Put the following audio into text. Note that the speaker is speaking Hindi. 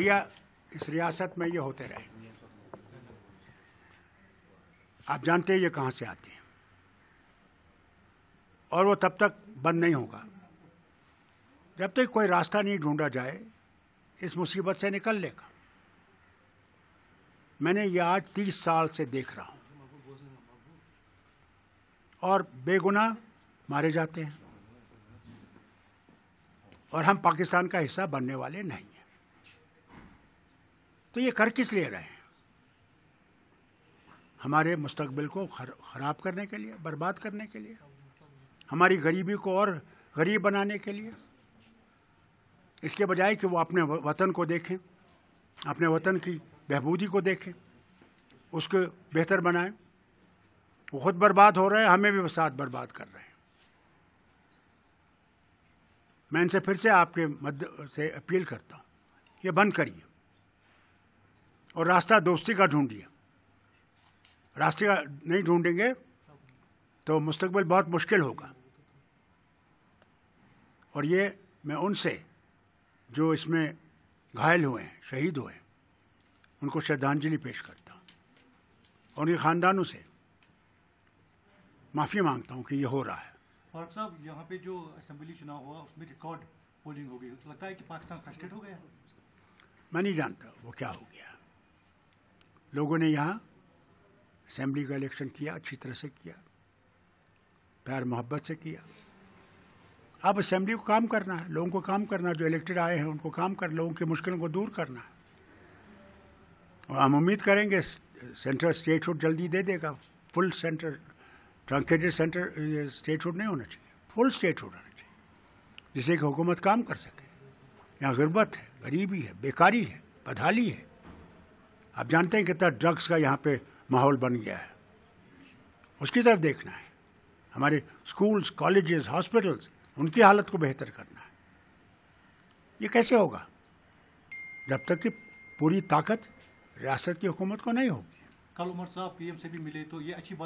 भैया इस रियासत में ये होते रहे आप जानते हैं ये कहाँ से आते हैं और वो तब तक बंद नहीं होगा जब तक कोई रास्ता नहीं ढूंढा जाए इस मुसीबत से निकल लेगा मैंने ये आज तीस साल से देख रहा हूँ और बेगुनाह मारे जाते हैं और हम पाकिस्तान का हिस्सा बनने वाले नहीं हैं तो ये कर किस लिए रहे हैं हमारे मुस्तकबिल को ख़राब करने के लिए बर्बाद करने के लिए हमारी गरीबी को और गरीब बनाने के लिए इसके बजाय कि वो अपने वतन को देखें अपने वतन की बहबूदी को देखें उसको बेहतर बनाएं वो खुद बर्बाद हो रहे हैं हमें भी साथ बर्बाद कर रहे हैं मैं इनसे फिर से आपके मध्य से अपील करता हूँ ये बंद करिए और रास्ता दोस्ती का ढूंढिए रास्ते का नहीं ढूंढेंगे तो मुस्तकबिल बहुत मुश्किल होगा और ये मैं उनसे जो इसमें घायल हुए हैं शहीद हुए हैं उनको श्रद्धांजलि पेश करता हूँ और उनके ख़ानदानों से माफ़ी मांगता हूँ कि ये हो रहा है फारूक साहब यहाँ पे जो असम्बली चुनाव हुआ उसमें रिकॉर्ड पोलिंग हो गई तो लगता है कि पाकिस्तान हो गया मैं नहीं जानता वो क्या हो गया लोगों ने यहाँ असम्बली का इलेक्शन किया अच्छी तरह से किया प्यार मोहब्बत से किया अब असम्बली को काम करना है लोगों को काम करना जो इलेक्टेड आए हैं उनको काम करना लोगों की मुश्किलों को दूर करना है और हम उम्मीद करेंगे सेंट्रल स्टेट हुड जल्दी दे देगा full centre truncated centre state hood नहीं होना चाहिए फुल स्टेट हुड होना चाहिए जिससे कि हुकूमत काम कर सके यहाँ गुर्बत है गरीबी है बेकारी है बदहाली है आप जानते हैं कितना ड्रग्स का यहाँ पे माहौल बन गया है उसकी तरफ देखना है हमारे स्कूल्स कॉलेजेस हॉस्पिटल्स उनकी हालत को बेहतर करना है ये कैसे होगा जब तक कि पूरी ताकत रियासत की हुकूमत को नहीं होगी कल उमर साहब पीएम से भी मिले तो ये अच्छी बात